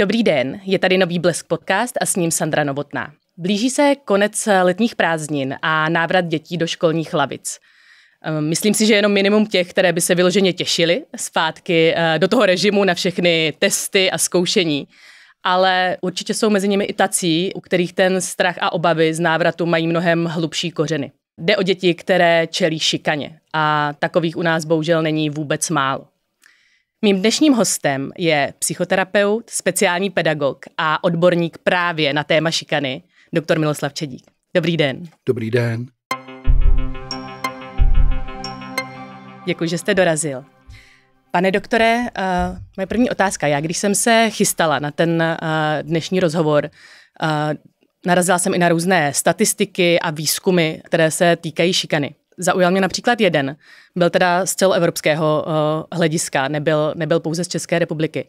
Dobrý den, je tady nový Blesk podcast a s ním Sandra Novotná. Blíží se konec letních prázdnin a návrat dětí do školních lavic. Ehm, myslím si, že jenom minimum těch, které by se vyloženě těšily zpátky eh, do toho režimu na všechny testy a zkoušení. Ale určitě jsou mezi nimi i tací, u kterých ten strach a obavy z návratu mají mnohem hlubší kořeny. Jde o děti, které čelí šikaně a takových u nás bohužel není vůbec málo. Mým dnešním hostem je psychoterapeut, speciální pedagog a odborník právě na téma šikany, doktor Miloslav Čedík. Dobrý den. Dobrý den. Děkuji, že jste dorazil. Pane doktore, uh, moje první otázka. Já, když jsem se chystala na ten uh, dnešní rozhovor, uh, narazila jsem i na různé statistiky a výzkumy, které se týkají šikany. Zaujal mě například jeden. Byl teda z celoevropského eh, hlediska, nebyl, nebyl pouze z České republiky.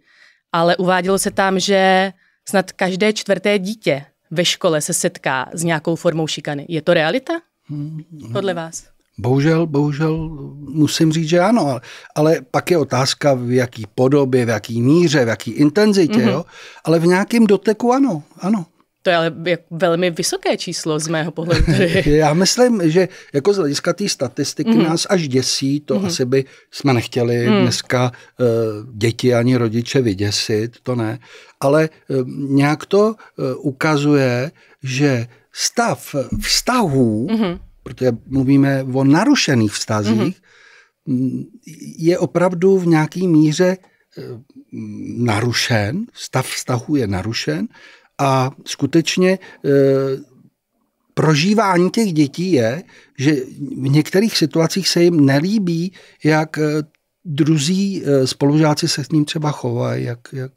Ale uvádělo se tam, že snad každé čtvrté dítě ve škole se setká s nějakou formou šikany. Je to realita? Hmm. Podle vás? Bohužel, bohužel musím říct, že ano, ale, ale pak je otázka v jaký podobě, v jaký míře, v jaký intenzitě, mm-hmm. jo? ale v nějakém doteku ano, ano. To je ale velmi vysoké číslo z mého pohledu. Já myslím, že jako z hlediska té statistiky mm. nás až děsí, to mm. asi by jsme nechtěli mm. dneska uh, děti ani rodiče vyděsit, to ne, ale uh, nějak to uh, ukazuje, že stav vztahů, mm. protože mluvíme o narušených vztazích, mhm. mm. je opravdu v nějaký míře narušen, stav vztahu je narušen a skutečně e, prožívání těch dětí je, že v některých situacích se jim nelíbí, jak e, druzí e, spolužáci se s ním třeba chovají, jak, jak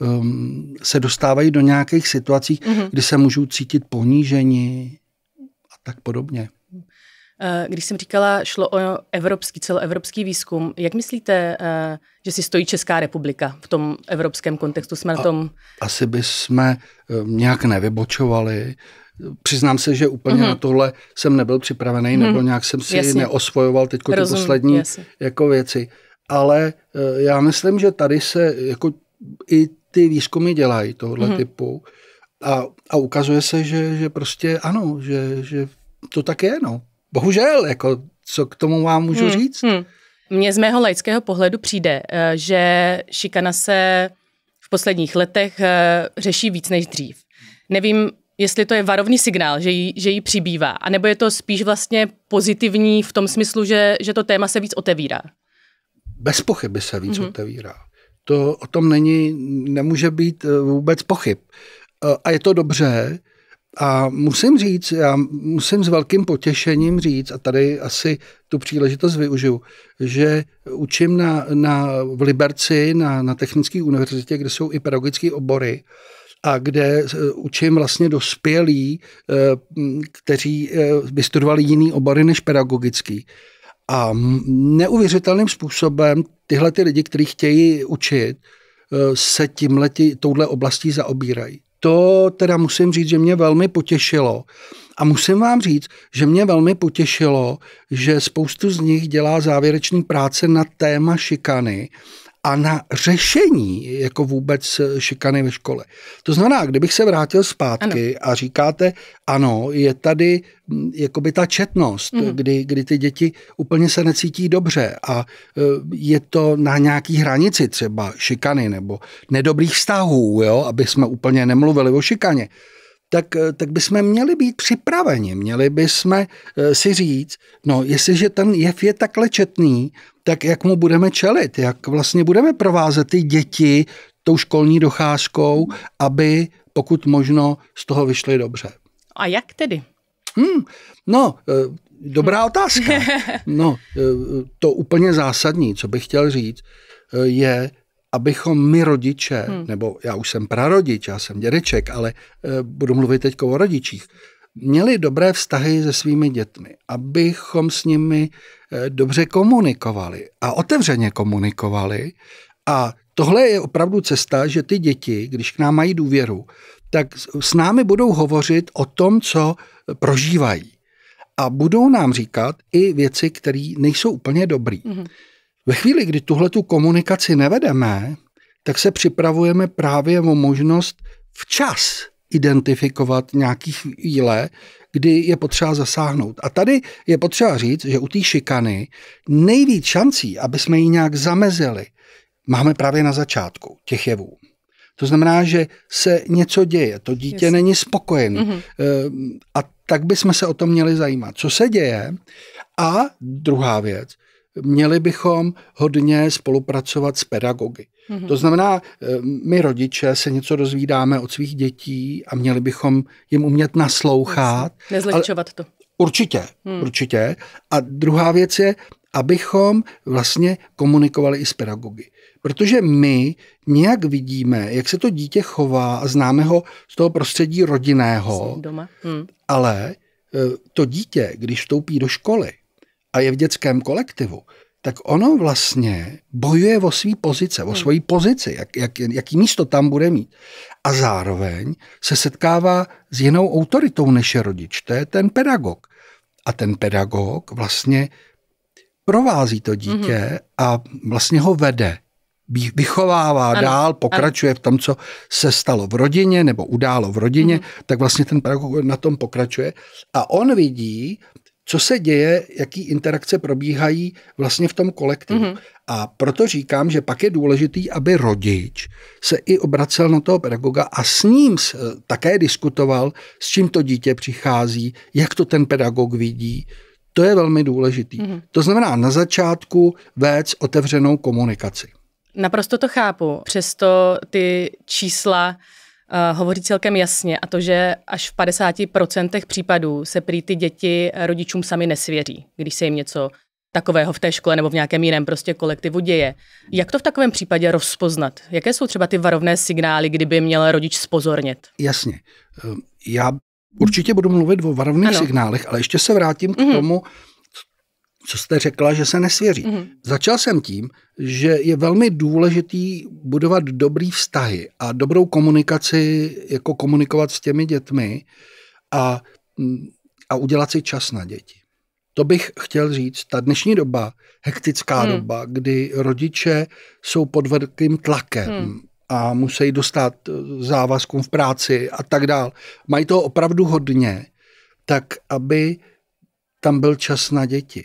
um, se dostávají do nějakých situací, mm-hmm. kdy se můžou cítit poníženi a tak podobně. Eh, když jsem říkala, šlo o evropský, celoevropský výzkum, jak myslíte, eh, že si stojí Česká republika v tom evropském kontextu? Jsme a, na tom... Asi bychom eh, nějak nevybočovali. Přiznám se, že úplně mm-hmm. na tohle jsem nebyl připravený, mm-hmm. nebo nějak jsem si Jasně. neosvojoval teď ty poslední jasně. jako věci. Ale já myslím, že tady se jako i ty výzkumy dělají tohle mm-hmm. typu. A, a ukazuje se, že, že prostě ano, že, že to tak je, no bohužel, jako co k tomu vám můžu hmm, říct? Hmm. Mně z mého laického pohledu přijde, eh, že šikana se v posledních letech eh, řeší víc než dřív. Nevím, jestli to je varovný signál, že jí, že jí přibývá, anebo je to spíš vlastně pozitivní v tom smyslu, že, že to téma se víc otevírá. Bez pochyby se víc mm-hmm. otevírá. To o tom není, nemůže být eh, vůbec pochyb. A je to dobře, a musím říct, já musím s velkým potěšením říct, a tady asi tu příležitost využiju, že učím na, na, v Liberci na, na Technické univerzitě, kde jsou i pedagogické obory, a kde eh, učím vlastně dospělí, eh, kteří eh, vystudovali jiný obory než pedagogický. A neuvěřitelným způsobem tyhle ty lidi, kteří chtějí učit, se tímhle, touhle oblastí zaobírají to teda musím říct, že mě velmi potěšilo. A musím vám říct, že mě velmi potěšilo, že spoustu z nich dělá závěrečný práce na téma šikany a na řešení jako vůbec eh, šikany ve škole. To znamená, kdybych se vrátil zpátky ano. a říkáte, ano, je tady hm, jakoby ta četnost, mm. kdy, kdy ty děti úplně se necítí dobře a eh, je to na nějaký hranici třeba šikany nebo nedobrých vztahů, jo, aby jsme úplně nemluvili o šikaně tak, eh, tak bychom měli být připraveni, měli bychom eh, si říct, no jestliže ten jev je takhle četný, tak jak mu budeme čelit, jak vlastně budeme provázet ty děti tou školní docházkou, aby pokud možno z toho vyšli dobře. A jak tedy? Hmm, no, eh, dobrá otázka. No, to úplně zásadní, co bych chtěl říct, je, abychom my rodiče, hmm. nebo já už jsem prarodič, já jsem dědeček, ale e, budu mluvit teď o rodičích, měli dobré vztahy se svými dětmi, abychom s nimi e, dobře komunikovali a otevřeně komunikovali. A tohle je opravdu cesta, že ty děti, když k nám mají důvěru, tak s námi budou hovořit o tom, co eh, prožívají. A budou nám říkat i věci, které nejsou úplně dobré. hmm ve chvíli, kdy tuhle tu komunikaci nevedeme, tak se připravujeme právě o možnost včas identifikovat nějaký chvíle, kdy je potřeba zasáhnout. A tady je potřeba říct, že u té šikany nejvíc šancí, aby jsme ji nějak zamezili, máme právě na začátku těch jevů. To znamená, že se něco děje, to dítě Jestli. není spokojené. Mm-hmm. Ehm, a tak bychom se o tom měli zajímat, co se děje. A druhá věc, měli bychom hodně spolupracovat s pedagogy. Mm-hmm. To znamená, eh, my rodiče se něco dozvídáme od svých dětí a měli bychom jim umět naslouchat. Nezlehčovat to. Určitě, hmm. určitě. A druhá věc je, abychom vlastně komunikovali i s pedagogy. Protože my nějak vidíme, jak se to dítě chová a známe ho z toho prostředí rodinného. Doma. Hmm. Ale eh, to dítě, když vstoupí do školy, a je v dětském kolektivu, tak ono vlastně bojuje o svý pozice, o hmm. svoji pozici, jak, jak, jaký místo tam bude mít. A zároveň se setkává s jinou autoritou než je rodič, to je ten pedagog. A ten pedagog vlastně provází to dítě mm-hmm. a vlastně ho vede, vychovává ano, dál, pokračuje ano. v tom, co se stalo v rodině nebo událo v rodině, mm-hmm. tak vlastně ten pedagog na tom pokračuje a on vidí, co se děje, jaký interakce probíhají vlastně v tom kolektivu. Mm-hmm. A proto říkám, že pak je důležitý, aby rodič se i obracel na toho pedagoga a s ním eh, také diskutoval, s čím to dítě přichází, jak to ten pedagog vidí. To je velmi důležitý. Mm-hmm. To znamená na začátku vést otevřenou komunikaci. Naprosto to chápu. Přesto ty čísla Eh, hovoří celkem jasně a to, že až v 50% případů se prý ty děti rodičům sami nesvěří, když se jim něco takového v té škole nebo v nějakém jiném prostě kolektivu děje. Jak to v takovém případě rozpoznat? Jaké jsou třeba ty varovné signály, kdyby měl rodič spozornit? Jasně. Eh, já určitě budu mluvit o varovných ano. signálech, ale ještě se vrátím mm-hmm. k mhm. tomu, co jste řekla, že se nesvěří. Mm-hmm. Začal jsem tím, že je velmi důležitý budovat dobrý vztahy a dobrou komunikaci, jako komunikovat s těmi dětmi a, mm, a udělat si čas na děti. To bych chtěl říct. Ta dnešní doba, hektická mm. doba, kdy rodiče jsou pod velkým tlakem mm. a musí dostat eh, závazkům v práci a tak dál, mají to opravdu hodně, tak aby tam byl čas na děti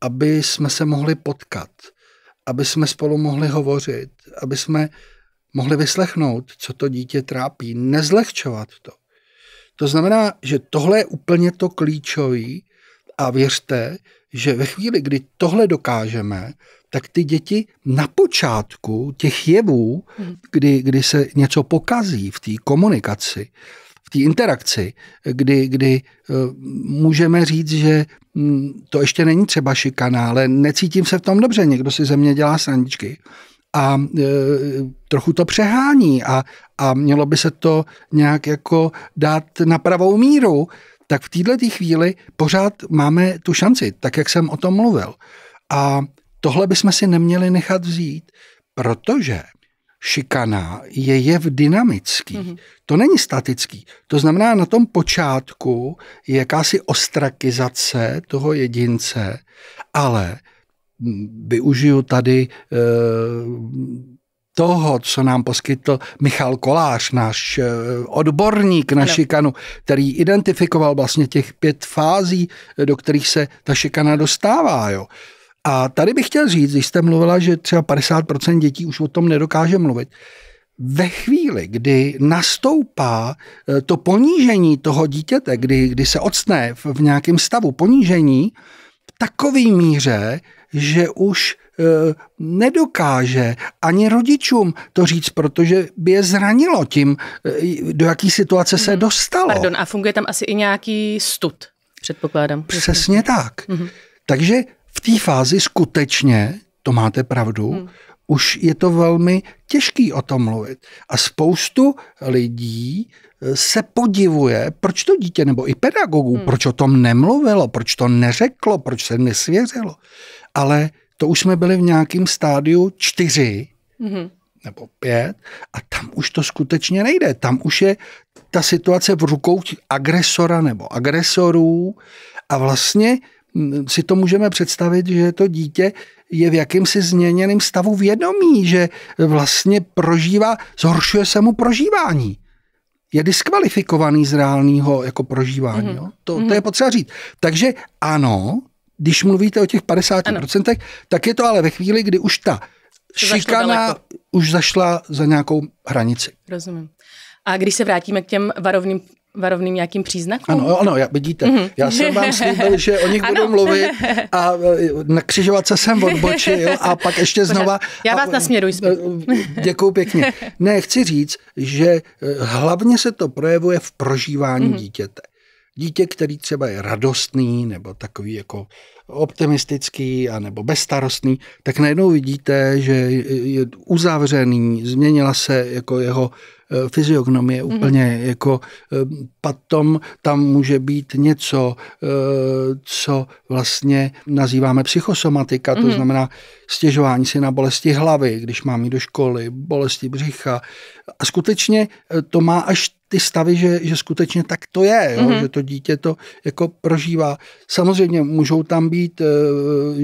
aby jsme se mohli potkat, aby jsme spolu mohli hovořit, aby jsme mohli vyslechnout, co to dítě trápí, nezlehčovat to. To znamená, že tohle je úplně to klíčový a věřte, že ve chvíli, kdy tohle dokážeme, tak ty děti na počátku těch jevů, hmm. kdy, kdy se něco pokazí v té komunikaci, té interakci, kdy, kdy eh, můžeme říct, že hm, to ještě není třeba šikana, ale necítím se v tom dobře, někdo si ze mě dělá srandičky a e, trochu to přehání a, a mělo by se to nějak jako dát na pravou míru, tak v této chvíli pořád máme tu šanci, tak jak jsem o tom mluvil. A tohle bychom si neměli nechat vzít, protože šikana je jev dynamický. Mm-hmm. To není statický. To znamená, na tom počátku je jakási ostrakizace toho jedince, ale využiju tady e, toho, co nám poskytl Michal Kolář, náš eh, odborník na no. šikanu, který identifikoval vlastně těch pět fází, do kterých se ta šikana dostává. Jo. A tady bych chtěl říct, když jste mluvila, že třeba 50% dětí už o tom nedokáže mluvit, ve chvíli, kdy nastoupá eh, to ponížení toho dítěte, kdy, kdy se odstne v, v nějakém stavu ponížení, v takový míře, že už e, nedokáže ani rodičům to říct, protože by je zranilo tím, e, do jaký situace hmm. se mhm. dostalo. Pardon, a funguje tam asi i nějaký stud, předpokládám. Přesně tak. Hmm. Takže v té fázi skutečně, to máte pravdu, hmm. už je to velmi těžký o tom mluvit. A spoustu lidí eh, se podivuje, proč to dítě nebo i pedagogů, hmm. proč o tom nemluvilo, proč to neřeklo, proč se nesvěřilo. Ale to už jsme byli v nějakém stádiu čtyři hmm. nebo pět a tam už to skutečně nejde. Tam už je ta situace v rukou agresora nebo agresorů a vlastně si to můžeme představit, že to dítě je v jakýmsi změněném stavu vědomí, že vlastně prožívá, zhoršuje se mu prožívání. Je diskvalifikovaný z reálného jako prožívání. Mm-hmm. Jo? To, to mhm. je potřeba říct. Takže ano, když mluvíte o těch 50%, ano. tak je to ale ve chvíli, kdy už ta šikana už zašla za nějakou hranici. Rozumím. A když se vrátíme k těm varovným varovným nějakým příznakům? Ano, ano, vidíte, mm-hmm. já jsem vám slíbil, že o nich ano. budu mluvit a e, na křižovatce jsem odbočil a pak ještě Pořád. znova. Já vás a, nasměruji. E, děkuji pěkně. Ne, chci říct, že e, hlavně se to projevuje v prožívání mm-hmm. dítěte. Dítě, který třeba je radostný nebo takový jako optimistický a nebo bezstarostný, tak najednou vidíte, že je uzavřený, změnila se jako jeho eh, fyziognomie mhm. úplně, mm-hmm. jako eh, potom tam může být něco, eh, co vlastně nazýváme psychosomatika, mm-hmm. to mhm. znamená stěžování si na bolesti hlavy, když mám jít do školy, bolesti břicha a skutečně to má až ty stavy, že, že skutečně tak to je, jo? Mm-hmm. že to dítě to jako prožívá. Samozřejmě můžou tam být být, eh,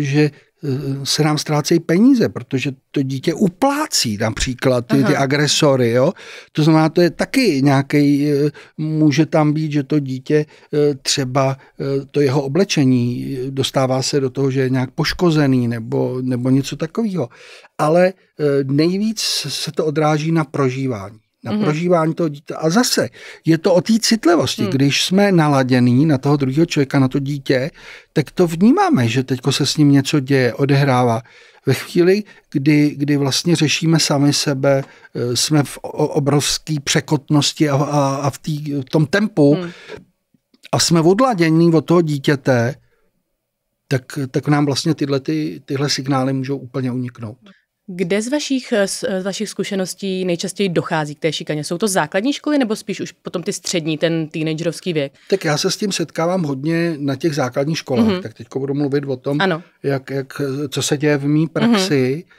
že eh, se nám ztrácejí peníze, protože to dítě uplácí například ty, ty agresory. Jo? To znamená, to je taky nějaký, eh, může tam být, že to dítě třeba to jeho oblečení dostává se do toho, že je nějak poškozený nebo, nebo něco takového. Ale nejvíc se to odráží na prožívání na mm-hmm. prožívání toho dítě A zase je to o té citlivosti. Mm. Když jsme naladění na toho druhého člověka, na to dítě, tak to vnímáme, že teď se s ním něco děje, odehrává. Ve chvíli, kdy, kdy vlastně řešíme sami sebe, eh, jsme v obrovské překotnosti a, a, a v, tý, v tom tempu mm. a jsme odladění od toho dítěte, tak, tak nám vlastně tyhle, ty, tyhle signály můžou úplně uniknout. Kde z vašich, eh, eh, z vašich zkušeností nejčastěji dochází k té šikaně? Jsou to základní školy nebo spíš už potom ty střední, ten teenagerovský věk? Tak já se s tím setkávám hodně na těch základních školách, mm-hmm. tak teď budu mluvit o tom, ano. Jak, jak, co se děje v mý mhm. praxi, mm-hmm.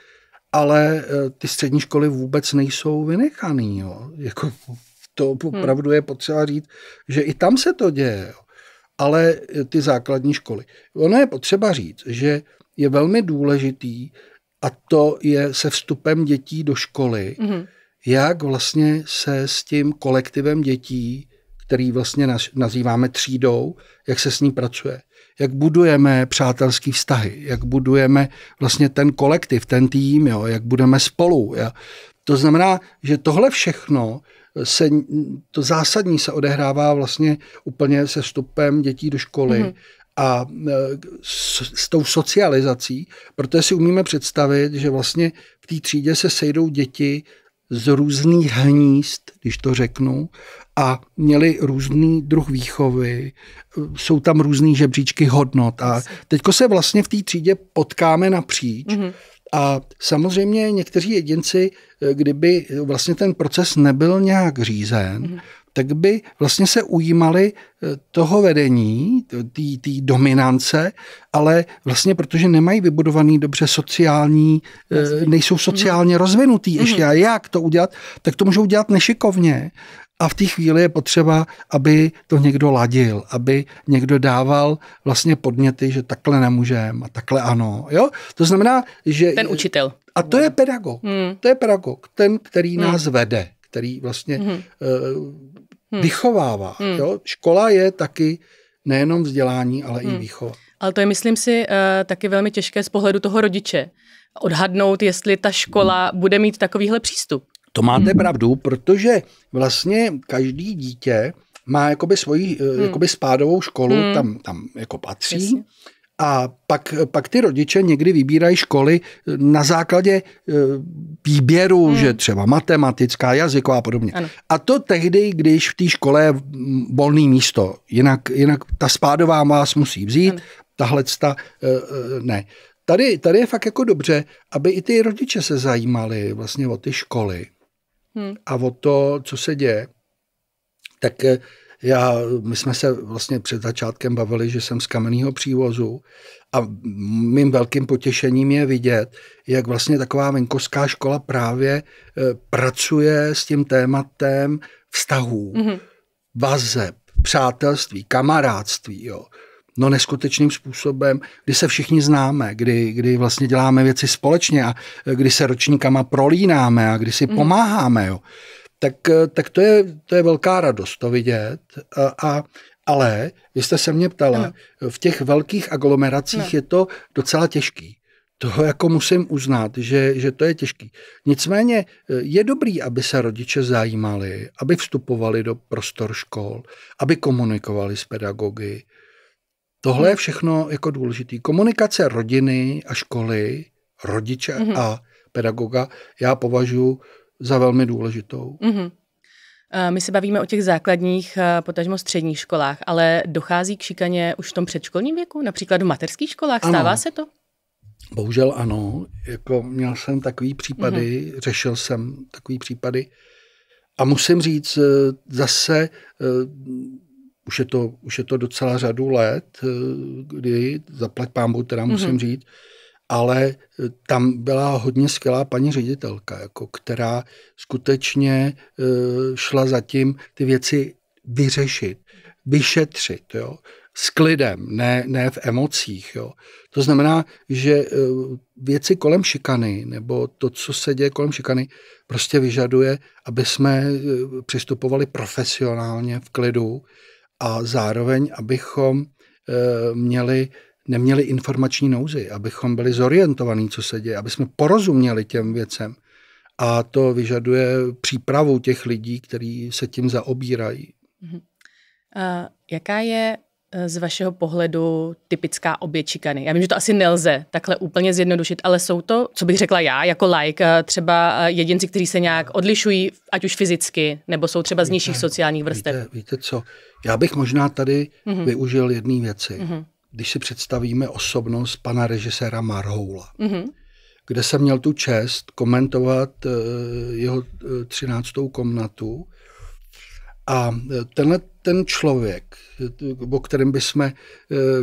ale eh, ty střední školy vůbec nejsou vynechaný. Jo? Jako, to opravdu mhm. je potřeba říct, že i tam se to děje, jo? ale ty základní školy. Ono je potřeba říct, že je velmi důležitý, a to je se vstupem dětí do školy, mm-hmm. jak vlastně se s tím kolektivem dětí, který vlastně naz, nazýváme třídou, jak se s ní pracuje. Jak budujeme přátelské vztahy, jak budujeme vlastně ten kolektiv, ten tým, jo, jak budeme spolu. Jo. To znamená, že tohle všechno se, to zásadní se odehrává vlastně úplně se vstupem dětí do školy, mm-hmm a e, s, s tou socializací, protože si umíme představit, že vlastně v té třídě se sejdou děti z různých hnízd, když to řeknu, a měli různý druh výchovy, jsou tam různý žebříčky hodnot a teďko se vlastně v té třídě potkáme napříč mm-hmm. a samozřejmě někteří jedinci, e, kdyby vlastně ten proces nebyl nějak řízen, mm-hmm tak by vlastně se ujímali eh, toho vedení, té dominance, ale vlastně protože nemají vybudovaný dobře sociální, eh, nejsou sociálně mm. rozvinutý mhm. ještě mm. a jak to udělat, tak to můžou dělat nešikovně. A v té chvíli je potřeba, aby to někdo ladil, aby někdo dával vlastně podněty, že takhle nemůžeme a takhle ano. Jo? To znamená, že... Ten učitel. A to je pedagog. Hmm. To je pedagog, ten, který hmm. nás hmm. vede, který vlastně hmm. Eh, hmm. vychovává. Hmm. Jo? Škola je taky nejenom vzdělání, ale hmm. i výchova. Ale to je, myslím si, uh, taky velmi těžké z pohledu toho rodiče odhadnout, jestli ta škola hmm. bude mít takovýhle přístup. To máte hmm. pravdu, protože vlastně každý dítě má jakoby svoji eh, hmm. jakoby spádovou školu, hmm. tam, tam jako patří. Jasně. A pak, pak ty rodiče někdy vybírají školy na základě e, výběru, hmm. že třeba matematická, jazyková a podobně. Ano. A to tehdy, když v té škole je volný místo. Jinak, jinak ta spádová vás musí vzít, ano. tahle ta, e, e, ne. Tady, tady je fakt jako dobře, aby i ty rodiče se zajímali vlastně o ty školy hmm. a o to, co se děje. Tak já, my jsme se vlastně před začátkem bavili, že jsem z kamenného přívozu a mým velkým potěšením je vidět, jak vlastně taková venkovská škola právě e, pracuje s tím tématem vztahů, mm-hmm. vazeb, přátelství, kamarádství, jo. No neskutečným způsobem, kdy se všichni známe, kdy, kdy vlastně děláme věci společně a e, kdy se ročníkama prolínáme a kdy si mm-hmm. pomáháme, jo tak, eh, tak to, je, to je velká radost to vidět. A, a, ale vy jste se mě ptala, ano. v těch velkých aglomeracích ano. je to docela těžký. To jako musím uznat, že, že to je těžký. Nicméně eh, je dobrý, aby se rodiče zajímali, aby vstupovali do prostor škol, aby komunikovali s pedagogy. Tohle je všechno jako důležitý. Komunikace rodiny a školy, rodiče mm-hmm. a pedagoga, já považuji za velmi důležitou. Mm-hmm. Eh, my se bavíme o těch základních, eh, potažmo středních školách, ale dochází k šikaně už v tom předškolním věku, například v mateřských školách. Ano. Stává se to? Bohužel ano. Jako měl jsem takový případy, mm-hmm. řešil jsem takový případy. A musím říct, eh, zase už je to, už je to docela řadu let, kdy zaplať pámbu, teda musím mm-hmm. říct, ale e, tam byla hodně skvělá paní ředitelka, jako, která skutečně e, šla zatím ty věci vyřešit, vyšetřit, jo, s klidem, ne, ne v emocích. Jo. To znamená, že e, věci kolem šikany nebo to, co se děje kolem šikany, prostě vyžaduje, aby jsme přistupovali profesionálně v klidu a zároveň, abychom měli neměli informační nouzi, abychom byli zorientovaní, co se děje, aby jsme porozuměli těm věcem. A to vyžaduje přípravu těch lidí, kteří se tím zaobírají. uh jaká je e, z vašeho pohledu typická oběť šikany? Já vím, že to asi nelze takhle úplně zjednodušit, ale jsou to, co bych řekla já jako like, e, třeba e, jedinci, kteří se nějak no. odlišují, ať už fyzicky, nebo jsou třeba z nižších sociálních vrstev. Víte, víte co, já bych možná tady mm-hmm. využil jedné věci. Mm-hmm když si představíme osobnost pana režiséra Marhoula, mm-hmm. kde jsem měl tu čest komentovat eh, jeho eh, třináctou komnatu. A eh, tenhle ten člověk, o kterém bychom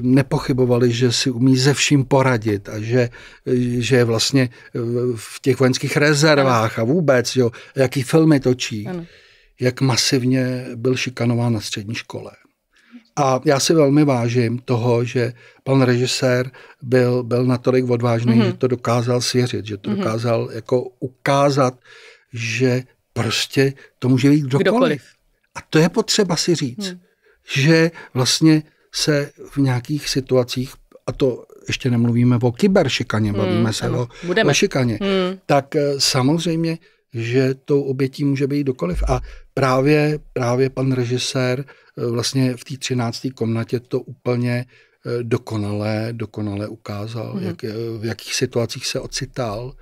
nepochybovali, že si umí ze vším poradit a že, že je vlastně v těch vojenských rezervách a vůbec, jo, jaký filmy točí, ano. jak masivně byl šikanován na střední škole. A já si velmi vážím toho, že pan režisér byl, byl natolik odvážný, mm-hmm. že to dokázal svěřit, že to mm-hmm. dokázal jako ukázat, že prostě to může být kdokoliv. kdokoliv. A to je potřeba si říct, mm. že vlastně se v nějakých situacích, a to ještě nemluvíme o kyberšikaně, mm, bavíme se ano, o, o šikaně, mm. tak eh, samozřejmě, že tou obětí může být kdokoliv. A právě, právě pan režisér Eh, vlastně v té třinácté komnatě to úplně eh, dokonale, dokonale ukázal, hmm jak, v jakých situacích se ocital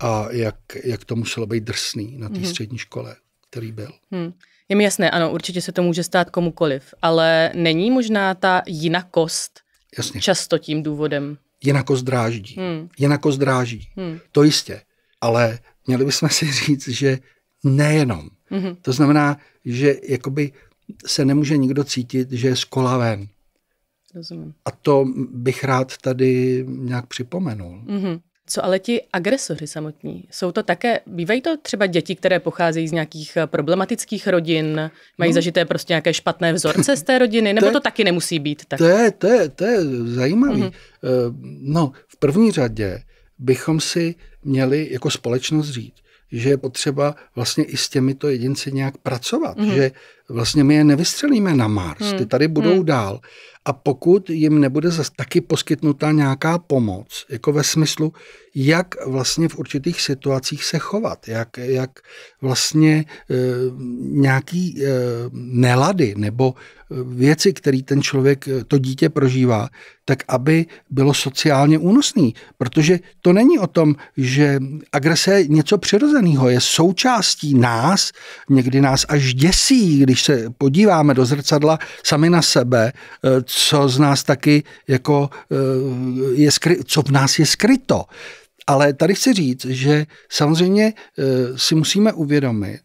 a jak, jak to muselo být drsný na té hmm střední škole, který byl. Hmm. Je mi jasné, ano, určitě se to může stát komukoliv, ale není možná ta jinakost Jasně. často tím důvodem? Jinakost dráždí. Hmm. Jinakost dráždí, hmm. to jistě. Ale měli bychom si říct, že nejenom. hmm To znamená, že jakoby se nemůže nikdo cítit, že je z kola ven. Rozumím. A to bych rád tady nějak připomenul. Mm-hmm. Co ale ti agresoři samotní? Jsou to také, bývají to třeba děti, které pocházejí z nějakých eh, problematických rodin, mají no. zažité prostě nějaké špatné vzorce z té rodiny, nebo to, to taky nemusí být tak? To je, to je, to je zajímavý. Mm-hmm. No, v první řadě bychom si měli jako společnost říct, že je potřeba vlastně i s těmito jedinci nějak pracovat, mm-hmm. že vlastně my je nevystřelíme na Mars, hmm. ty tady budou hmm. dál. A pokud jim nebude zase taky poskytnuta nějaká pomoc, jako ve smyslu, jak vlastně v určitých situacích se chovat, jak, jak vlastně e, nějaký e, nelady nebo e, věci, které ten člověk, e, to dítě prožívá, tak aby bylo sociálně únosný. Protože to není o tom, že agrese je něco přirozeného, je součástí nás, někdy nás až děsí, když se podíváme do zrcadla sami na sebe, eh, co z nás taky jako eh, je skry, co v nás je skryto. Ale tady chci říct, že samozřejmě eh, si musíme uvědomit,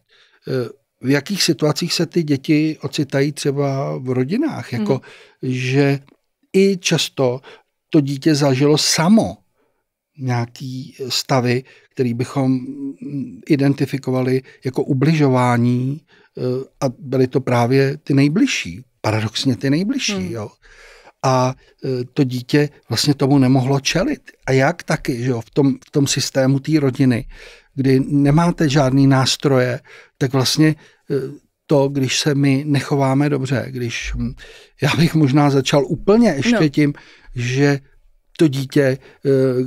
v jakých situacích se ty děti ocitají třeba v rodinách. Hmm. Jako, mm. že i často to dítě zažilo samo nějaký stavy, který bychom identifikovali jako ubližování eh, a byly to právě ty nejbližší, paradoxně ty nejbližší. Hmm. Jo. A eh, to dítě vlastně tomu nemohlo čelit. A jak taky, že jo, v tom, v tom systému té rodiny, kdy nemáte žádný nástroje, tak vlastně eh, to, když se my nechováme dobře, když hm, já bych možná začal úplně ještě no. tím, že to dítě,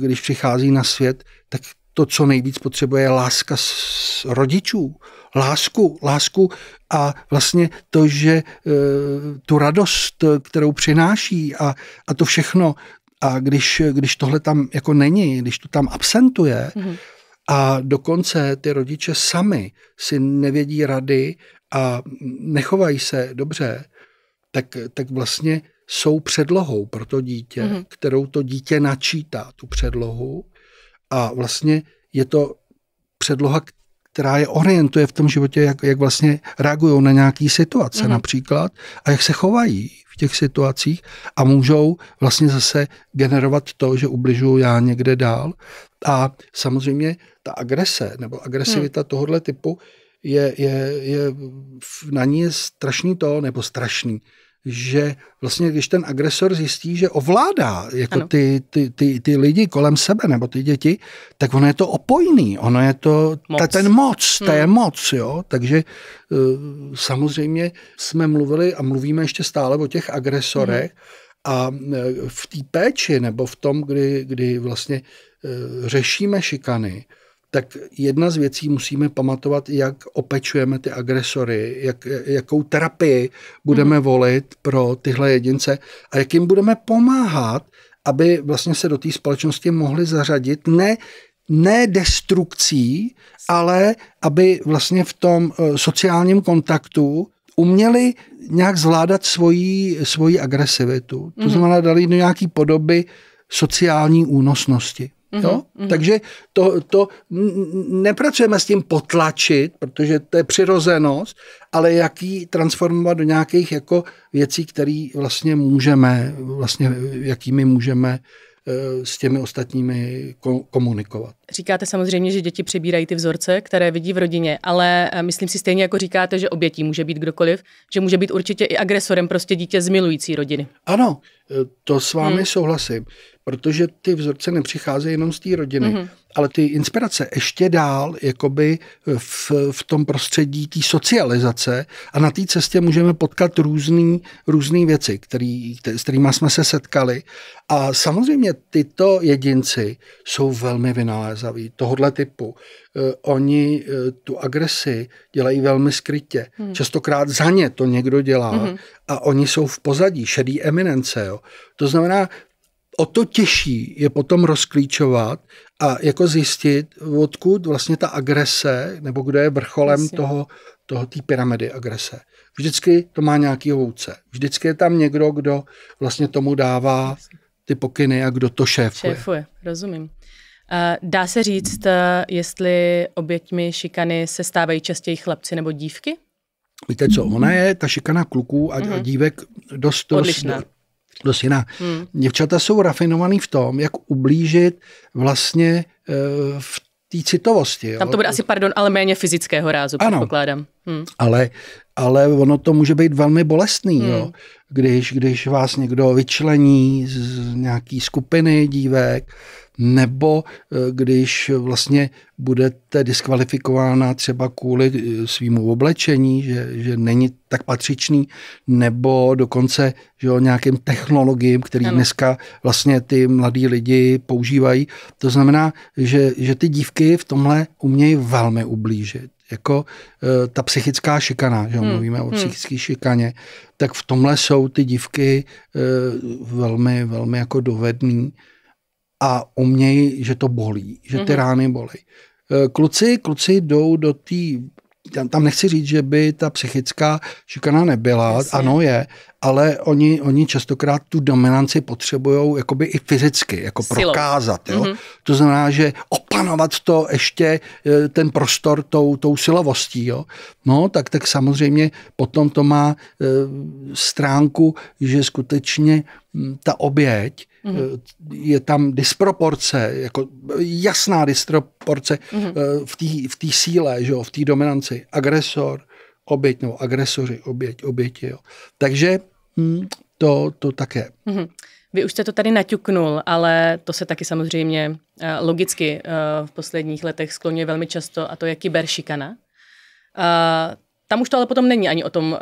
když přichází na svět, tak to, co nejvíc potřebuje, je láska z rodičů. Lásku, lásku a vlastně to, že e, tu radost, kterou přináší a, a to všechno, a když, když tohle tam jako není, když to tam absentuje, mm-hmm. A dokonce ty rodiče sami si nevědí rady a nechovají se dobře, tak, tak vlastně jsou předlohou pro to dítě, mm-hmm. kterou to dítě načítá, tu předlohu. A vlastně je to předloha, která je orientuje v tom životě, jak, jak vlastně reagují na nějaký situace mm-hmm. například a jak se chovají v těch situacích a můžou vlastně zase generovat to, že ubližuju já někde dál. A samozřejmě ta agrese nebo agresivita mm. tohohle typu je, je, je, na ní je strašný to, nebo strašný že vlastně když ten agresor zjistí, že ovládá jako ty, ty, ty, ty lidi kolem sebe nebo ty děti, tak ono je to opojný, ono je to moc. Ta, ten moc, hmm. ta je moc, jo, takže eh, samozřejmě jsme mluvili a mluvíme ještě stále o těch agresorech hmm. a eh, v té péči nebo v tom, kdy, kdy vlastně eh, řešíme šikany, tak jedna z věcí musíme pamatovat, jak opečujeme ty agresory, jak, jakou terapii budeme hmm. volit pro tyhle jedince a jak jim budeme pomáhat, aby vlastně se do té společnosti mohli zařadit, ne ne destrukcí, ale aby vlastně v tom eh, sociálním kontaktu uměli nějak zvládat svoji, svoji agresivitu. To mhm. znamená, dali do nějaké podoby sociální únosnosti. Mm-hmm. Jo? Mhm, mhm. Takže to, to nepracujeme s tím potlačit, protože to je přirozenost, ale jak ji transformovat do nějakých jako věcí, které vlastně můžeme, vlastně jakými můžeme e, s těmi ostatními komunikovat. Říkáte samozřejmě, že děti přebírají ty vzorce, které vidí v rodině, ale e, myslím si stejně jako říkáte, že obětí může být kdokoliv, že může být určitě i agresorem prostě dítě z milující rodiny. Ano, e, to s vámi hmm. souhlasím protože ty vzorce nepřicházejí jenom z té rodiny, mm-hmm. ale ty inspirace ještě dál jakoby v, v tom prostředí té socializace a na té cestě můžeme potkat různé různý věci, který, s kterými jsme se setkali. A samozřejmě tyto jedinci jsou velmi vynalézaví tohohle typu. E, oni e, tu agresi dělají velmi skrytě. Hmm. Častokrát za ně to někdo dělá hmm. a oni jsou v pozadí, šedý eminence. Jo. To znamená, o to těžší je potom rozklíčovat a jako zjistit, odkud vlastně ta agrese, nebo kdo je vrcholem Myslím. toho, toho té pyramidy agrese. Vždycky to má nějaký ovouce. Vždycky je tam někdo, kdo vlastně tomu dává ty pokyny a kdo to šéfuje. Šéfuje, rozumím. Dá se říct, eh, jestli oběťmi šikany se stávají častěji chlapci nebo dívky? Víte co, ona je, ta šikana kluků a, mm-hmm. a mhm. dívek dost, dost dost jiná. Hmm. Děvčata jsou rafinovaný v tom, jak ublížit vlastně eh, v té citovosti. Tam to bude asi, pardon, ale méně fyzického rázu, ano, předpokládám. Hmm. Ale ale ono to může být velmi bolestný, hmm. jo? Když, když vás někdo vyčlení z nějaký skupiny dívek, nebo eh, když vlastně budete diskvalifikována třeba kvůli eh, svýmu oblečení, že, že není tak patřičný, nebo dokonce že jo, nějakým technologiím, který ano. dneska vlastně ty mladí lidi používají. To znamená, že, že ty dívky v tomhle umějí velmi ublížit jako e, ta psychická šikana, že hmm. mluvíme o hmm. psychické šikaně, tak v tomhle jsou ty dívky e, velmi, velmi jako dovedný a umějí, že to bolí, že ty hmm. rány bolí. E, kluci, kluci jdou do té já tam nechci říct, že by ta psychická šikana nebyla, Jasně. ano je, ale oni, oni častokrát tu dominanci potřebují jakoby i fyzicky, jako Silou. prokázat. Jo? Mm-hmm. To znamená, že opanovat to ještě e, ten prostor tou, tou silovostí. Jo? No, tak, tak samozřejmě potom to má e, stránku, že skutečně ta oběť mm-hmm. je tam disproporce, jako jasná disproporce mm-hmm. v té v síle, že jo, v té dominanci. Agresor, oběť, nebo agresoři, oběť, oběti. Jo. Takže hm, to, to také. Mm-hmm. Vy už jste to tady naťuknul, ale to se taky samozřejmě eh, logicky v posledních letech skloňuje velmi často a to je kyberšikana. Tam už to ale potom není ani o tom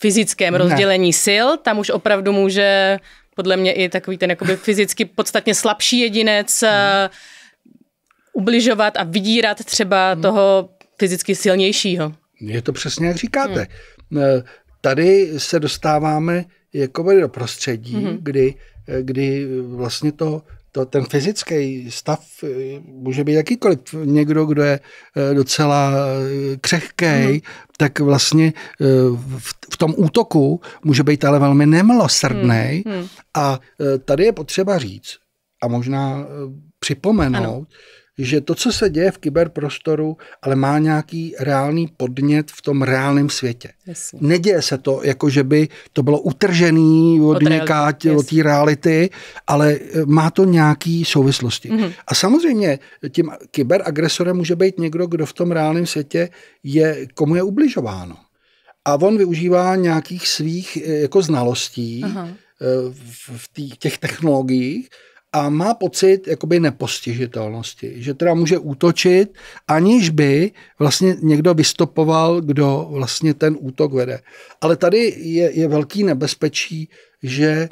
fyzickém rozdělení ne. sil, tam už opravdu může podle mě i takový ten jakoby fyzicky podstatně slabší jedinec hmm. uh, ubližovat a vydírat třeba hmm. toho fyzicky silnějšího. Je to přesně, jak říkáte. Hmm. Eh, tady se dostáváme jakoby do prostředí, hmm. kdy, eh, kdy vlastně to to, ten fyzický stav eh, může být jakýkoliv. Někdo, kdo je eh, docela eh, křehký, hmm. tak vlastně v, v tom útoku může být ale velmi nemilosrdný. Mm. Hmm. A tady je potřeba říct a možná připomenout, ano že to, co se děje v kyberprostoru, ale má nějaký reálný podnět v tom reálném světě. Jasně. Neděje se to, jako že by to bylo utržený od, od někáť, od reality, ale eh, má to nějaký souvislosti. Mm-hmm. A samozřejmě tím kyberagresorem může být někdo, kdo v tom reálném světě je, komu je ubližováno. A on využívá nějakých svých eh, jako znalostí Aha. Eh, v těch technologiích, a má pocit jakoby nepostižitelnosti, že teda může útočit, aniž by vlastně někdo vystopoval, kdo vlastně ten útok vede. Ale tady je, je velký nebezpečí, že e,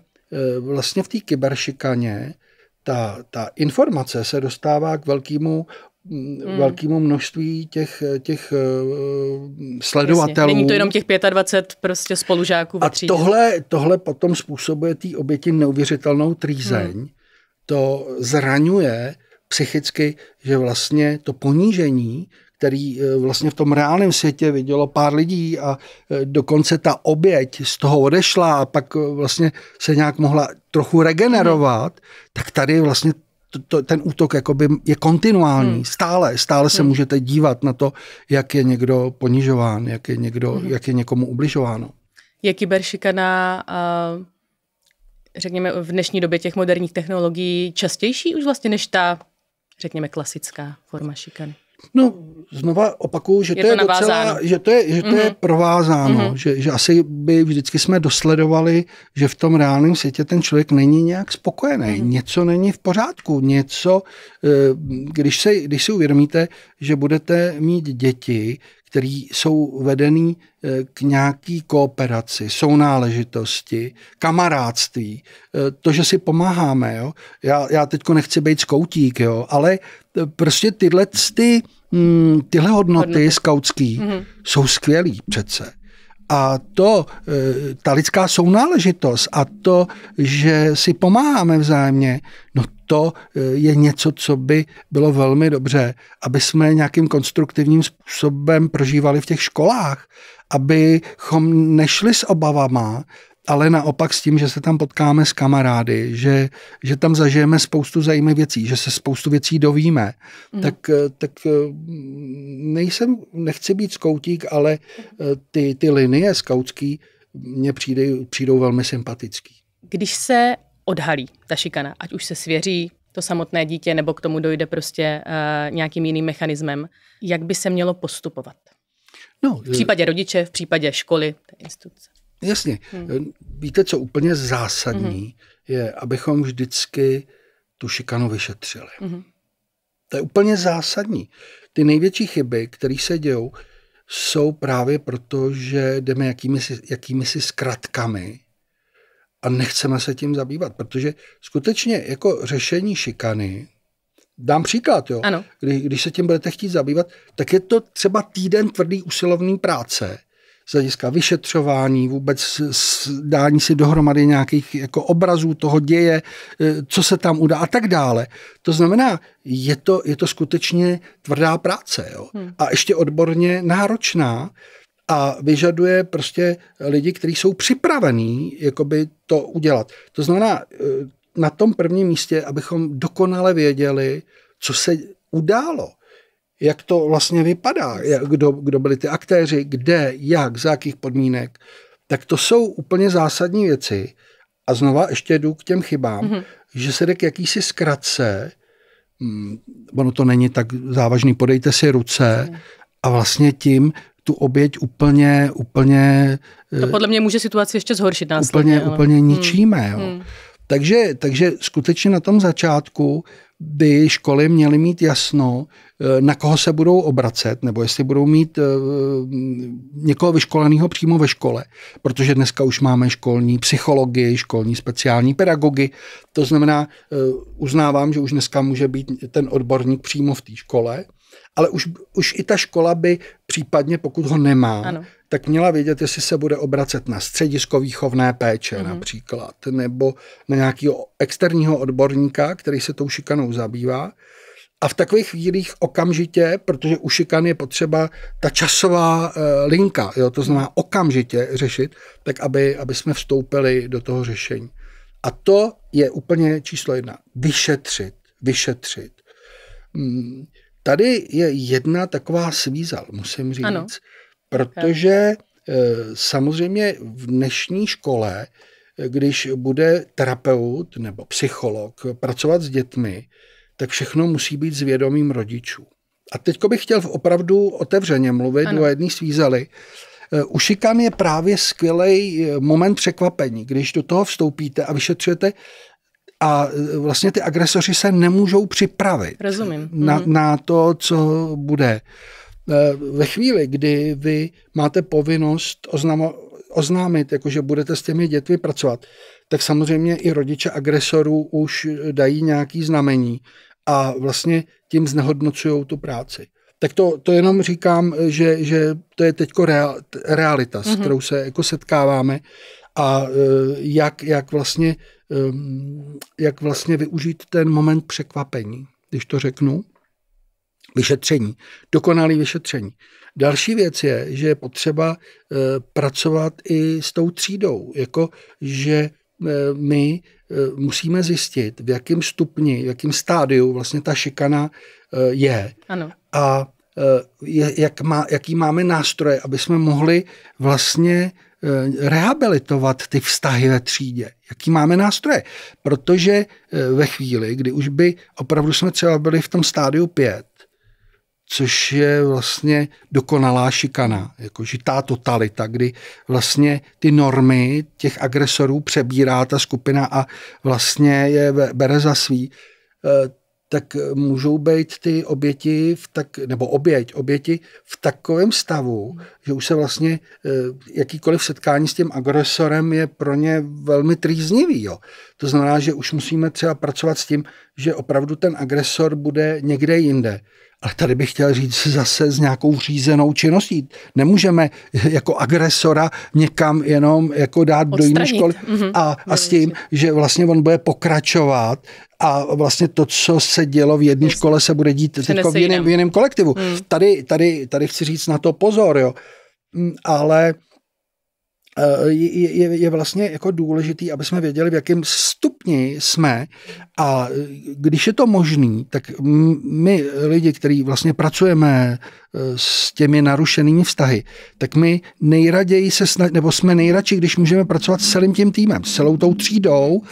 vlastně v té kyberšikaně ta, ta informace se dostává k velkému hmm. velkému množství těch, těch uh, sledovatelů. Jasně. Není to jenom těch 25 prostě spolužáků A tohle, tohle potom způsobuje té oběti neuvěřitelnou trýzeň, hmm to zraňuje psychicky, že vlastně to ponížení, který eh, vlastně v tom reálném světě vidělo pár lidí a eh, dokonce ta oběť z toho odešla a pak eh, vlastně se nějak mohla trochu regenerovat, hmm. tak tady vlastně to, to, ten útok jakoby je kontinuální, hmm. stále, stále se hmm. můžete dívat na to, jak je někdo ponižován, jak je, někdo, hmm. jak je někomu ubližováno. Je kyberšikana řekněme, v dnešní době těch moderních technologií častější už vlastně než ta, řekněme, klasická forma šikany? No, znova opakuju, že je to, je to je docela, že to je, že to mm-hmm. je mhm. provázáno, mm-hmm. že, že asi by vždycky jsme dosledovali, že v tom reálném světě ten člověk není nějak spokojený, mm-hmm. něco není v pořádku, něco, eh, když se, když si uvědomíte, že budete mít děti, který jsou vedený eh, k nějaký kooperaci, sounáležitosti, kamarádství, eh, to, že si pomáháme. Jo? Já, já teď nechci být skoutík, jo? ale eh, prostě tyhle, ty, mm, tyhle hodnoty, hodnoty. skautský mm-hmm. jsou skvělý přece. A to, ta lidská sounáležitost a to, že si pomáháme vzájemně, no to eh, je něco, co by bylo velmi dobře, aby jsme nějakým konstruktivním způsobem prožívali v těch školách, abychom nešli s obavama, ale naopak s tím, že se tam potkáme s kamarády, že, že tam zažijeme spoustu zajímavých věcí, že se spoustu věcí dovíme, mm. tak, eh, tak eh, nejsem, nechci být skoutík, ale ty, ty linie skautský mě přijde, přijdou velmi sympatický. Když se odhalí ta šikana, ať už se svěří to samotné dítě, nebo k tomu dojde prostě uh, nějakým jiným mechanismem. Jak by se mělo postupovat? No, v případě rodiče, v případě školy, té instituce. Jasně. Hmm. Eh, víte, co úplně zásadní hmm. je, abychom vždycky tu šikanu vyšetřili. Hmm. To je úplně zásadní. Ty největší chyby, které se dějou, jsou právě proto, že jdeme jakými si, jakými si zkratkami a nechceme se tím zabývat, protože skutečně jako řešení šikany, dám příklad, jo, ano. Kdy, když se tím budete chtít zabývat, tak je to třeba týden tvrdý usilovný práce, z hlediska vyšetřování, vůbec dání si dohromady nějakých jako obrazů toho děje, e, co se tam udá a tak dále. To znamená, je to, je to skutečně tvrdá práce jo? Hmm. a ještě odborně náročná, a vyžaduje prostě lidi, kteří jsou připravení jakoby to udělat. To znamená, e, na tom prvním místě, abychom dokonale věděli, co se událo, jak to vlastně vypadá, kdo, kdo byli ty aktéři, kde, jak, za jakých podmínek, tak to jsou úplně zásadní věci. A znova ještě jdu k těm chybám, mm-hmm. že se jde k jakýsi zkratce, mm, ono to není tak závažný, podejte si ruce mm. a vlastně tím tu oběť úplně, úplně... To eh, podle mě může situaci ještě zhoršit následně. Úplně, ale... úplně hmm. ničíme. Hmm. Jo. Hmm. Takže, takže skutečně na tom začátku by školy měly mít jasno, eh, na koho se budou obracet, nebo jestli budou mít eh, mm, někoho vyškoleného přímo ve škole, protože dneska už máme školní psychologi, školní speciální pedagogy. To znamená, uznávám, že už dneska může být ten odborník přímo v té škole, ale už, už i ta škola by případně, pokud ho nemá, ano. tak měla vědět, jestli se bude obracet na středisko výchovné péče mm-hmm. například, nebo na nějakého externího odborníka, který se tou šikanou zabývá. A v takových chvílích okamžitě, protože u šikan je potřeba ta časová eh, linka, jo, to znamená okamžitě řešit, tak aby, aby jsme vstoupili do toho řešení. A to je úplně číslo jedna. Vyšetřit. Vyšetřit. Hmm Tady je jedna taková svízal, musím říct, ano. protože eh, samozřejmě v dnešní škole, eh, když bude terapeut nebo psycholog pracovat s dětmi, tak všechno musí být s vědomím rodičů. A teď bych chtěl opravdu otevřeně mluvit ano. o jedné svízeli. Eh, U šikan je právě skvělý moment překvapení, když do toho vstoupíte a vyšetřujete, a e, vlastně ty agresoři se nemůžou připravit Rozumím. Na, mm. na to, co bude. E, ve chvíli, kdy vy máte povinnost oznamo, oznámit, jakože budete s těmi dětmi pracovat, tak samozřejmě i rodiče agresorů už dají nějaký znamení a vlastně tím znehodnocují tu práci. Tak to, to jenom říkám, že, že to je teď realita, s mhm. kterou se jako setkáváme a e, jak, jak vlastně Ehm, jak vlastně využít ten moment překvapení, když to řeknu. Vyšetření, dokonalý vyšetření. Další věc je, že je potřeba eh, pracovat i s tou třídou, jako že eh, my eh, musíme zjistit, v jakém stupni, v jakém stádiu vlastně ta šikana je. Ano. A jak má, jaký máme nástroje, aby jsme mohli vlastně Eh, rehabilitovat ty vztahy ve třídě? Jaký máme nástroje? Protože eh, ve chvíli, kdy už by opravdu jsme třeba byli v tom stádiu 5, což je vlastně dokonalá šikana, jako žitá totalita, kdy vlastně ty normy těch agresorů přebírá ta skupina a vlastně je bere za svý, eh, tak eh, můžou být ty oběti, v tak, nebo oběť, oběti v takovém stavu, že už se vlastně eh, jakýkoliv setkání s tím agresorem je pro ně velmi trýznivý. Jo. To znamená, že už musíme třeba pracovat s tím, že opravdu ten agresor bude někde jinde ale tady bych chtěl říct zase s nějakou řízenou činností. Nemůžeme jako agresora někam jenom jako dát Odstranit. do jiné školy mm-hmm. a, a s tím, že vlastně on bude pokračovat a vlastně to, co se dělo v jedné škole, se bude dít teď v jiném, v jiném kolektivu. Mm. Tady, tady, tady chci říct na to pozor, jo. Mm, ale Eh, je, je, je vlastně jako důležitý, aby jsme věděli, v jakém stupni jsme a eh, když je to možný, tak my lidi, kteří vlastně pracujeme eh, s těmi narušenými vztahy, tak my nejraději se snažíme, nebo jsme nejradši, když můžeme pracovat s celým tím týmem, s celou tou třídou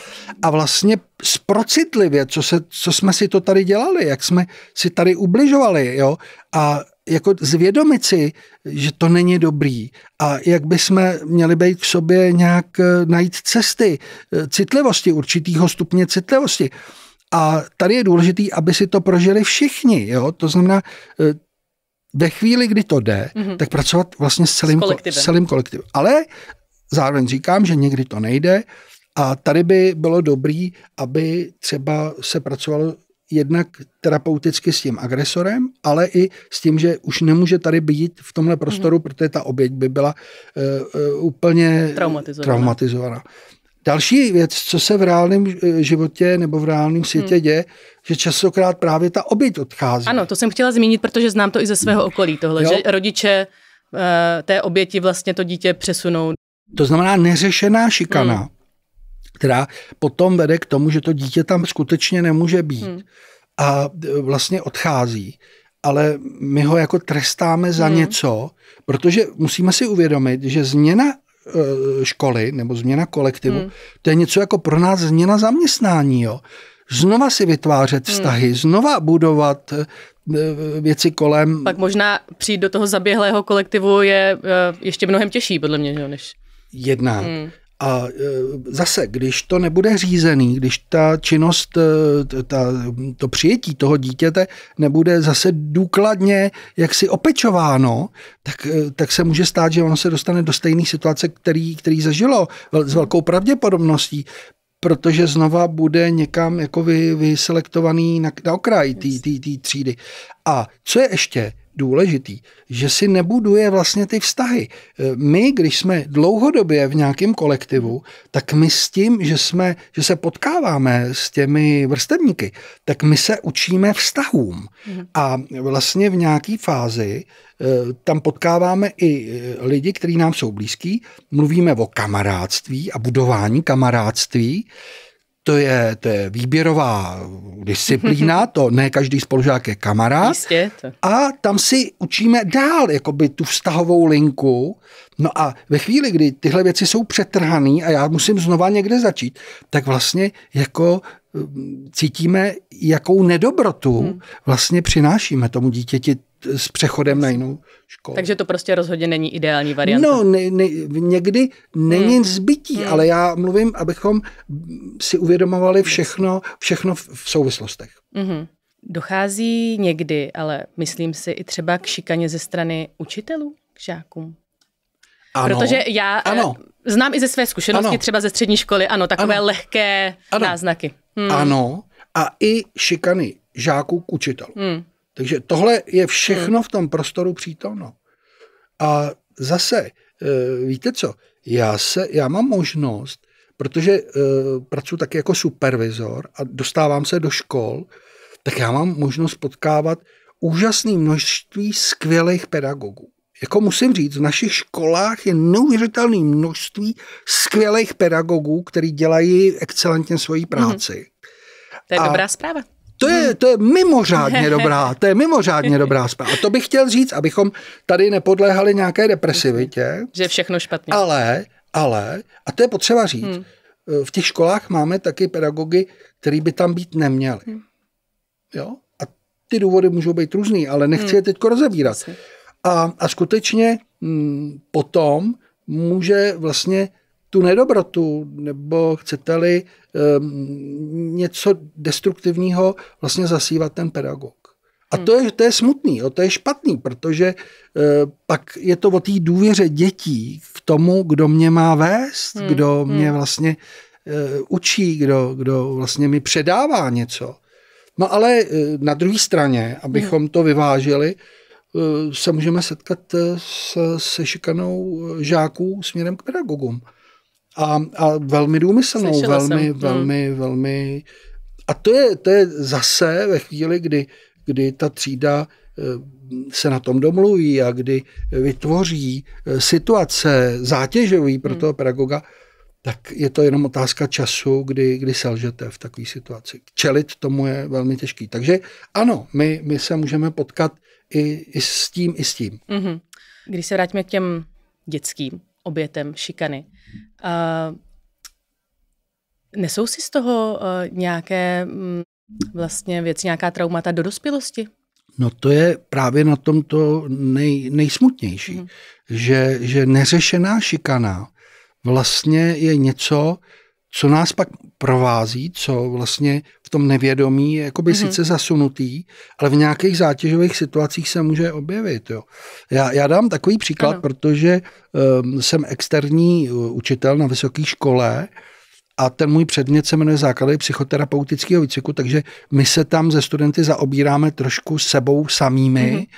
a vlastně sprocitlivě, co, se, co jsme si to tady dělali, jak jsme si tady ubližovali, jo, a jako zvědomit si, že to není dobrý a jak bychom měli být k sobě nějak eh, najít cesty eh, citlivosti, určitýho stupně citlivosti. A tady je důležité, aby si to prožili všichni. Jo? To znamená, eh, ve chvíli, kdy to jde, mm-hmm. tak pracovat vlastně s celým, s, kolektivem. s celým kolektivem. Ale zároveň říkám, že někdy to nejde a tady by bylo dobrý, aby třeba se pracovalo jednak terapeuticky s tím agresorem, ale i s tím, že už nemůže tady být v tomhle prostoru, mm. protože ta oběť by byla uh, uh, úplně traumatizovaná. traumatizovaná. Další věc, co se v reálném eh, životě nebo v reálném mhm. světě hmm. děje, že časokrát právě ta oběť odchází. Ano, to jsem chtěla zmínit, protože znám to i ze svého okolí tohle, jo. že rodiče uh, té oběti vlastně to dítě přesunou. To znamená neřešená šikana. Hmm která potom vede k tomu, že to dítě tam skutečně nemůže být hmm. a e, vlastně odchází. Ale my ho jako trestáme za hmm. něco, protože musíme si uvědomit, že změna e, školy nebo změna kolektivu, hmm. to je něco jako pro nás změna zaměstnání. Jo? Znova si vytvářet hmm. vztahy, hmm. znova budovat e, věci kolem. Pak možná přijít do toho zaběhlého kolektivu je ještě mnohem těžší, podle mě, že? než... Jedná. Hmm. A e, zase, když to nebude řízený, když ta činnost, e, ta, to přijetí toho dítěte nebude zase důkladně jaksi opečováno, tak, e, tak se může stát, že ono se dostane do stejné situace, který, který zažilo s velkou pravděpodobností protože znova bude někam jako vy, vyselektovaný na, na okraj té třídy. A co je ještě důležitý, že si nebuduje vlastně ty vztahy. E, my, když jsme dlouhodobě v nějakém kolektivu, tak my s tím, že, jsme, že se potkáváme s těmi vrstevníky, tak my se učíme vztahům. Mhm. A vlastně v nějaké fázi e, tam potkáváme i e, lidi, kteří nám jsou blízký, mluvíme o kamarádství a budování kamarádství, to je, to je výběrová disciplína, to ne každý spolužák je kamarád. Jistě, to. A tam si učíme dál jakoby tu vztahovou linku. No a ve chvíli, kdy tyhle věci jsou přetrhané a já musím znova někde začít, tak vlastně jako um, cítíme, jakou nedobrotu hmm. vlastně přinášíme tomu dítěti s přechodem na jinou školu. Takže to prostě rozhodně není ideální varianta. No, ne, ne, někdy není hmm. zbytí, hmm. ale já mluvím, abychom si uvědomovali všechno, všechno v, souvislostech. Hmm. Dochází někdy, ale myslím si i třeba k šikaně ze strany učitelů k žákům. Ano. Protože já eh, ano. znám i ze své zkušenosti, ano. třeba ze střední školy, ano, takové ano. lehké ano. náznaky. Hmm. Ano, a i šikany žáků k učitelům. Hmm. Takže tohle je všechno hmm. v tom prostoru přítomno. A zase, e, víte co, já, se, já mám možnost, protože e, pracuji taky jako supervizor a dostávám se do škol, tak já mám možnost potkávat úžasné množství skvělých pedagogů. Jako musím říct, v našich školách je neuvěřitelné množství skvělých pedagogů, kteří dělají excelentně svoji práci. Mm-hmm. To je a dobrá zpráva. To je, mhm. to je mimořádně dobrá, to je mimořádně dobrá zpráva. A to bych chtěl říct, abychom tady nepodléhali nějaké depresivitě. Mhm. Že všechno špatně. Ale, ale, a to je potřeba říct, hmm. v těch školách máme taky pedagogy, který by tam být neměli. Hmm. Jo? A ty důvody můžou být různý, ale nechci hmm. je teď rozebírat. A, a skutečně m, mm, potom může vlastně tu nedobrotu, nebo chcete-li, Ehm, něco destruktivního vlastně zasívat ten pedagog. A to je, to je smutný, jo, to je špatný, protože e, pak je to o té důvěře dětí k tomu, kdo mě má vést, hmm, kdo hmm. mě hmm. vlastně e, učí, kdo, kdo vlastně mi předává něco. No ale e, na druhé straně, abychom hmm. to vyvážili, e, se můžeme setkat s, se šikanou žáků směrem k pedagogům a, a velmi důmyslnou, Slyšela velmi, jsem. Hmm. velmi, hmm. velmi. A to je, to je zase ve chvíli, kdy, kdy ta třída eh, se na tom domluví a kdy vytvoří eh, situace zátěžový pro hmm. toho pedagoga, tak je to jenom otázka času, kdy, kdy selžete v takové situaci. Čelit tomu je velmi těžký. Takže ano, my, my se můžeme potkat i, i s tím, i s tím. Mm-hmm. Když se vrátíme k těm dětským obětem šikany. Uh, nesou si z toho uh, nějaké um, vlastně věci, nějaká traumata do dospělosti? No to je právě na tomto nej, nejsmutnější, mm. že, že neřešená šikana vlastně je něco, co nás pak provází, co vlastně tom nevědomí je jakoby mm-hmm. sice zasunutý, ale v nějakých zátěžových situacích se může objevit. Jo. Já, já dám takový příklad, ano. protože um, jsem externí eh, učitel na vysoké škole a ten můj předmět se jmenuje Základy psychoterapeutického výcviku, takže my se tam ze studenty zaobíráme trošku sebou samými, mm-hmm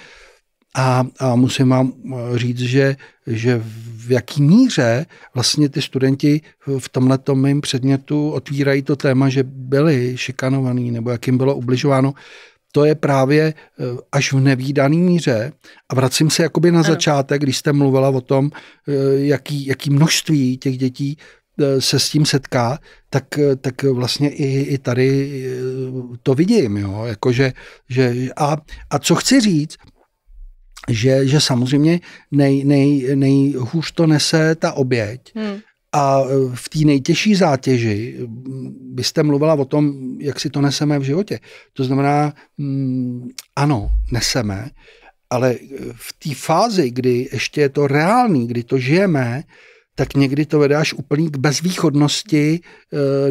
a, a musím vám eh, říct, že, že v jaký míře vlastně ty studenti v tomhle mém předmětu otvírají to téma, že byli šikanovaní nebo jak jim bylo ubližováno, to je právě eh, až v nevýdaný míře. A vracím se jakoby na ano. začátek, když jste mluvila o tom, eh, jaký, jaký množství těch dětí se s tím setká, tak, tak vlastně i, i tady to vidím. Jo? Jako, že, že, a, a co chci říct, že, že samozřejmě nej, nej, nejhůř to nese ta oběť. Hmm. A e, v té nejtěžší zátěži mm, byste mluvila o tom, jak si to neseme v životě. To znamená, mm, ano, neseme, ale e, v té fázi, kdy ještě je to reálný, kdy to žijeme, tak někdy to vede až úplně k bezvýchodnosti e,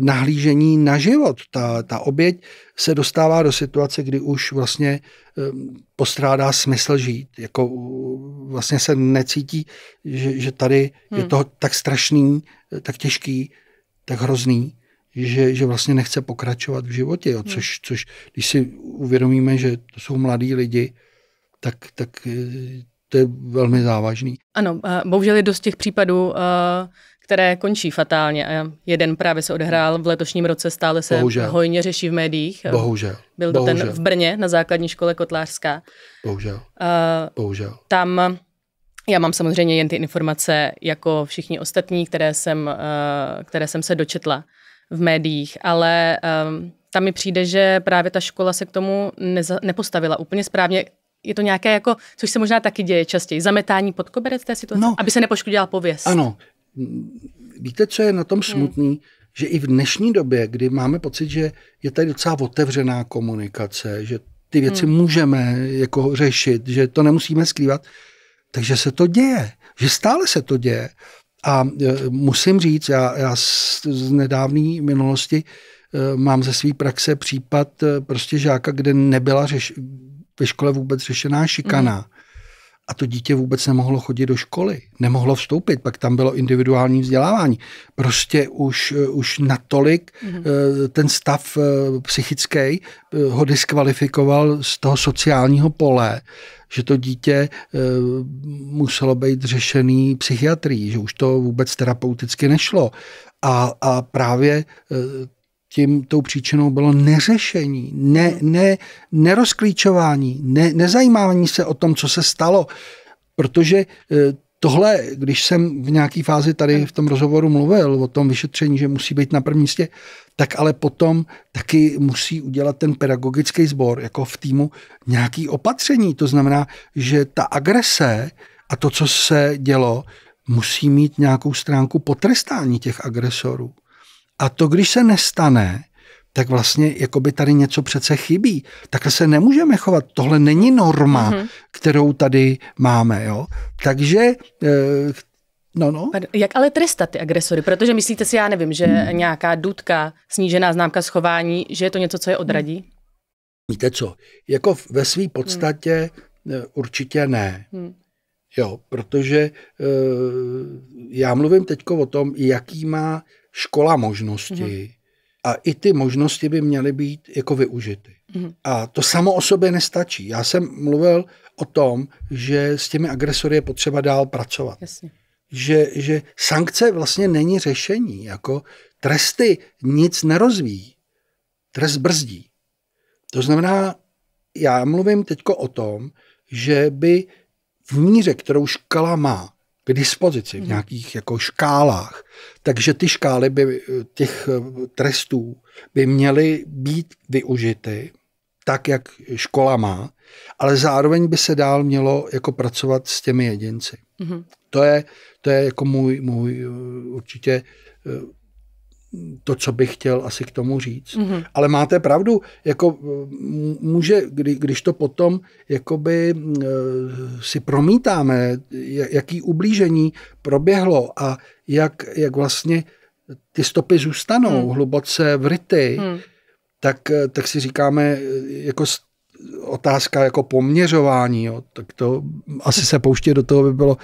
nahlížení na život. Ta, ta oběť se dostává do situace, kdy už vlastně e, postrádá smysl žít. Jako vlastně se necítí, že, že tady hmm. je to tak strašný, eh, tak těžký, tak hrozný, že, že vlastně nechce pokračovat v životě. Jo. Hmm. Což, což když si uvědomíme, že to jsou mladí lidi, tak, tak to je velmi závažný. Ano, eh, bohužel je dost těch případů, eh, které končí fatálně. jeden právě se odehrál v letošním roce, stále se bohužel. hojně řeší v médiích. Bohužel. Byl to ten v Brně na základní škole Kotlářská. Bohužel. Eh, bohužel. Tam já mám samozřejmě jen ty informace, jako všichni ostatní, které jsem, které jsem se dočetla v médiích, ale tam mi přijde, že právě ta škola se k tomu neza, nepostavila úplně správně je to nějaké jako, což se možná taky děje častěji, zametání pod koberec té situace, no, aby se nepoškodila pověst. Ano. Víte, co je na tom smutný? Hmm. Že i v dnešní době, kdy máme pocit, že je tady docela otevřená komunikace, že ty věci hmm. můžeme jako řešit, že to nemusíme skrývat, takže se to děje, že stále se to děje. A e, musím říct, já, já z, z nedávné minulosti e, mám ze své praxe případ e, prostě žáka, kde nebyla řeš, ve škole vůbec řešená šikana. Mm. A to dítě vůbec nemohlo chodit do školy, nemohlo vstoupit, pak tam bylo individuální vzdělávání. Prostě už, eh, už natolik mm. ten stav eh, psychický ho diskvalifikoval z toho sociálního pole, že to dítě muselo být řešený psychiatrií, že už to vůbec terapeuticky nešlo. A, a právě tím tou příčinou bylo neřešení, ne, ne, nerozklíčování, ne, nezajímání se o tom, co se stalo. Protože e, tohle, když jsem v nějaké fázi tady v tom rozhovoru mluvil o tom vyšetření, že musí být na prvním místě, tak ale potom taky musí udělat ten pedagogický sbor jako v týmu nějaký opatření. To znamená, že ta agrese a to, co se dělo, musí mít nějakou stránku potrestání těch agresorů. A to, když se nestane, tak vlastně jako by tady něco přece chybí. Takhle se nemůžeme chovat. Tohle není norma, mm-hmm. kterou tady máme. Jo? Takže eh, No, no. Jak ale trestat ty agresory? Protože myslíte si, já nevím, že hmm. nějaká důdka, snížená známka schování, že je to něco, co je odradí? Hmm. Víte co, jako ve své hmm. podstatě hmm. určitě ne. Hmm. Jo, protože e, já mluvím teď o tom, jaký má škola možností. Mm-hmm. A i ty možnosti by měly být jako využity. Mm-hmm. A to samo o sobě nestačí. Já jsem mluvil o tom, že s těmi agresory je potřeba dál pracovat. Jasně. Že, že sankce vlastně není řešení. Jako tresty nic nerozvíjí. Trest brzdí. To znamená, já mluvím teď o tom, že by v míře, kterou škala má, dispozici v mhm. nějakých jako škálách. Takže ty škály by, těch eh, trestů by měly být využity tak, jak škola má, ale zároveň by se dál mělo jako pracovat s těmi jedinci. Mm-hmm. To, je, to je jako můj, můj eh, určitě eh, to, co bych chtěl asi k tomu říct. Mm-hmm. Ale máte pravdu, jako může, kdy, když to potom jakoby e, si promítáme, jaký ublížení proběhlo a jak, jak vlastně ty stopy zůstanou mm. hluboce vryty, mm. tak, tak si říkáme, jako otázka jako poměřování, jo, tak to asi se pouště do toho by bylo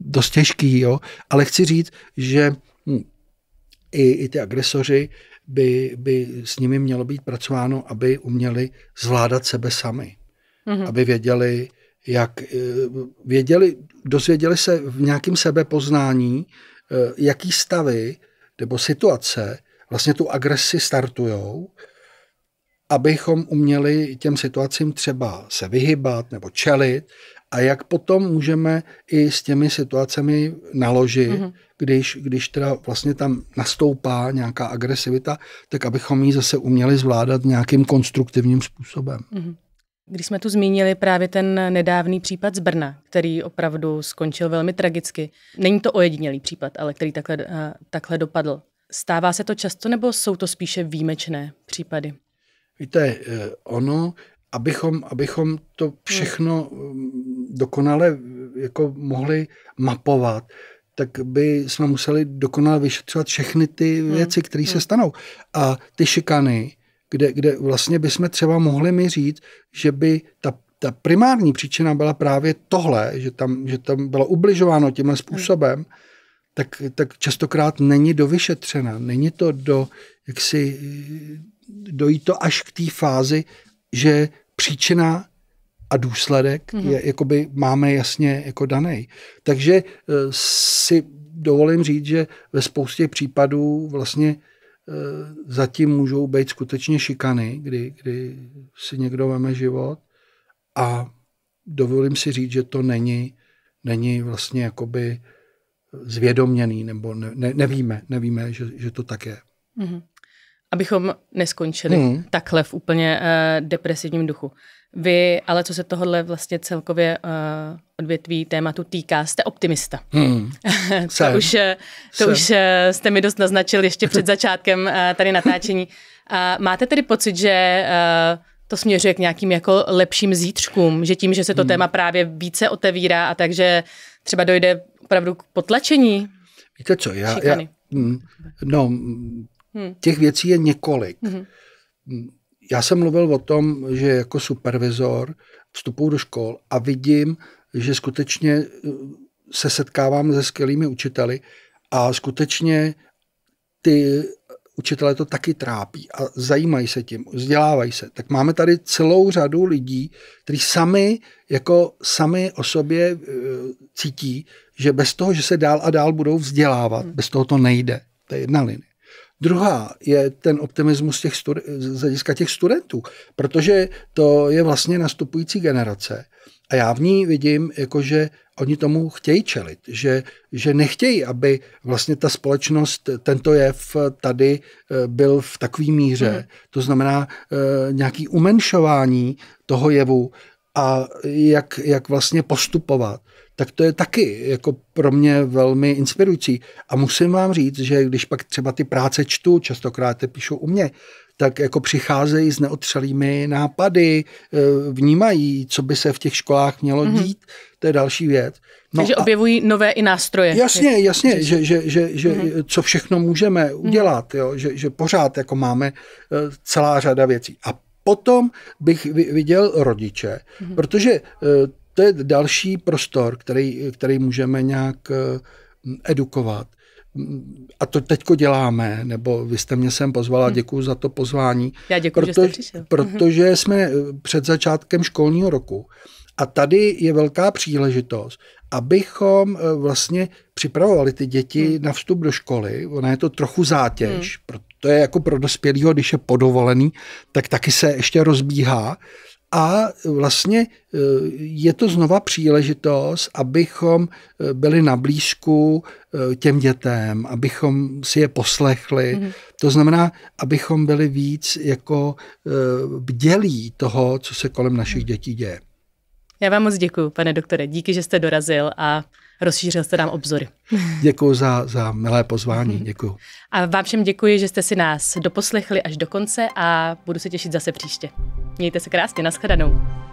dost těžký, jo, ale chci říct, že hm, i, i ty agresoři, by, by s nimi mělo být pracováno, aby uměli zvládat sebe sami. Mm-hmm. Aby věděli, jak eh, věděli, dozvěděli se v nějakém sebepoznání, eh, jaký stavy nebo situace vlastně tu agresi startujou, abychom uměli těm situacím třeba se vyhybat nebo čelit a jak potom můžeme i s těmi situacemi naložit, mm-hmm. když, když teda vlastně tam nastoupá nějaká agresivita, tak abychom ji zase uměli zvládat nějakým konstruktivním způsobem. Mm-hmm. Když jsme tu zmínili právě ten nedávný případ z Brna, který opravdu skončil velmi tragicky. Není to ojedinělý případ, ale který takhle, eh, takhle dopadl. Stává se to často nebo jsou to spíše výjimečné případy? Víte, eh, ono abychom, abychom to hmm. všechno mm, dokonale jako mohli mapovat, tak by jsme museli dokonale vyšetřovat všechny ty hmm. věci, které se hmm. stanou. A ty šikany, kde, kde vlastně bychom třeba mohli mi říct, že by ta ta primární příčina byla právě tohle, že tam, že tam bylo ubližováno tímhle způsobem, tak, tak častokrát není dovyšetřena. Není to do, jak si, dojí to až k té fázi, že příčina a důsledek mm-hmm. je, jakoby máme jasně jako daný. Takže eh, si dovolím říct, že ve spoustě případů vlastně eh, zatím můžou být skutečně šikany, kdy, kdy si někdo veme život a dovolím si říct, že to není, není vlastně jakoby zvědoměný, nebo ne, ne, nevíme, nevíme, že, že to tak je. Mm-hmm abychom neskončili hmm. takhle v úplně uh, depresivním duchu. Vy, ale co se tohohle vlastně celkově uh, odvětví tématu týká, jste optimista. Hmm. to už, eh, to už jste mi dost naznačil ještě před začátkem uh, tady natáčení. Uh, máte tedy pocit, že uh, to směřuje k nějakým jako lepším zítřkům, že tím, že se to hmm. téma právě více otevírá a takže třeba dojde opravdu k potlačení? Víte co, já, hmm. No, Hmm. Těch věcí je několik. Hmm. Já jsem mluvil o tom, že jako supervizor vstupuju do škol a vidím, že skutečně eh, se setkávám se skvělými učiteli a skutečně ty učitele to taky trápí a zajímají se tím, vzdělávají se. Tak máme tady celou řadu lidí, kteří sami, jako sami o sobě eh, cítí, že bez toho, že se dál a dál budou vzdělávat, hmm. bez toho to nejde. To je jedna linie. Druhá je ten optimismus těch studi- z hlediska těch studentů, protože to je vlastně nastupující generace a já v ní vidím, jako že oni tomu chtějí čelit, že, že nechtějí, aby vlastně ta společnost, tento jev tady eh, byl v takové míře, mm. to znamená e, nějaký umenšování toho jevu a jak, jak vlastně postupovat tak to je taky jako pro mě velmi inspirující. A musím vám říct, že když pak třeba ty práce čtu, častokrát te píšou u mě, tak jako přicházejí s neotřelými nápady, eh, vnímají, co by se v těch školách mělo mm-hmm. dít, to je další věc. No Takže a, objevují nové i nástroje. Jasně, jasně, že, že, že, že mm-hmm. co všechno můžeme mhm. udělat, jo? Že, že pořád jako máme eh, celá řada věcí. A potom bych viděl rodiče, mm-hmm. protože eh, to je další prostor, který, který můžeme nějak eh, edukovat. Mm, a to teďko děláme, nebo vy jste mě sem pozvala, mhm. děkuji za to pozvání. Já děkuji, proto, že jste přišel. Mhm. Protože jsme eh, před začátkem školního roku. A tady je velká příležitost, abychom eh, vlastně připravovali ty děti hmm. na vstup do školy. Ona je to trochu zátěž, hmm. proto je jako pro dospělého, když je podovolený, tak taky se ještě rozbíhá. A vlastně e, je to znova příležitost, abychom e, byli na blízku e, těm dětem, abychom si je poslechli. Mm-hmm. To znamená, abychom byli víc jako bdělí toho, co se kolem našich dětí děje. Já vám moc děkuji, pane doktore. Díky, že jste dorazil a rozšířil jste nám obzory. Děkuji za, za milé pozvání, mhm. děkuji. A vám všem děkuji, že jste si nás doposlechli až do konce a budu se těšit zase příště. Mějte se krásně, nashledanou.